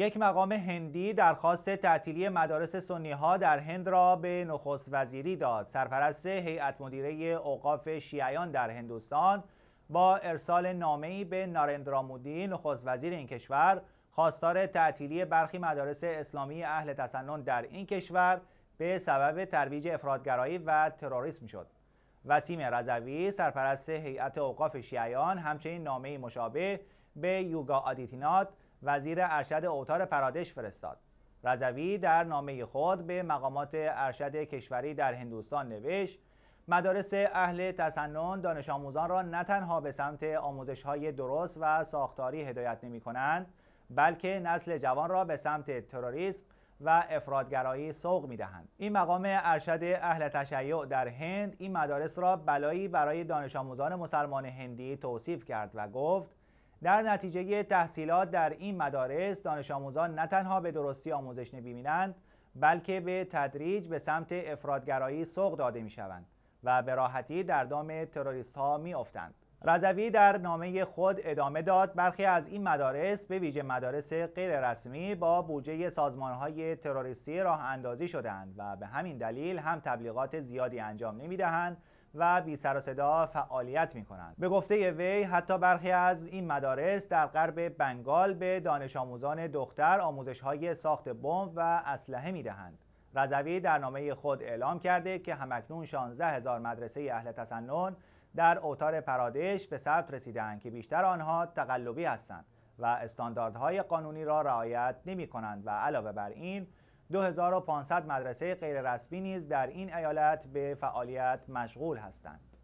یک مقام هندی درخواست تعطیلی مدارس سنی ها در هند را به نخست وزیری داد سرپرست هیئت مدیره اوقاف شیعیان در هندوستان با ارسال نامه‌ای به نارندرا مودی نخست وزیر این کشور خواستار تعطیلی برخی مدارس اسلامی اهل تسنن در این کشور به سبب ترویج افرادگرایی و تروریسم شد وسیم رضوی سرپرست هیئت اوقاف شیعیان همچنین نامه مشابه به یوگا آدیتینات وزیر ارشد اوتار پرادش فرستاد رضوی در نامه خود به مقامات ارشد کشوری در هندوستان نوشت مدارس اهل تسنن دانش آموزان را نه تنها به سمت آموزش های درست و ساختاری هدایت نمی کنند بلکه نسل جوان را به سمت تروریسم و افرادگرایی سوق می دهند. این مقام ارشد اهل تشیع در هند این مدارس را بلایی برای دانش آموزان مسلمان هندی توصیف کرد و گفت در نتیجه تحصیلات در این مدارس دانش آموزان نه تنها به درستی آموزش نمیبینند بلکه به تدریج به سمت افرادگرایی سوق داده می و به راحتی در دام تروریست ها می رضوی در نامه خود ادامه داد برخی از این مدارس به ویژه مدارس رسمی، با بودجه های تروریستی راه اندازی شدند و به همین دلیل هم تبلیغات زیادی انجام نمی دهند و بی سر و صدا فعالیت می کنند به گفته وی حتی برخی از این مدارس در غرب بنگال به دانش آموزان دختر آموزش های ساخت بمب و اسلحه می دهند در نامه خود اعلام کرده که همکنون 16 هزار مدرسه اهل تسنن در اوتار پرادش به ثبت رسیدند که بیشتر آنها تقلبی هستند و استانداردهای قانونی را رعایت نمی کنند و علاوه بر این 2500 مدرسه غیررسمی نیز در این ایالت به فعالیت مشغول هستند.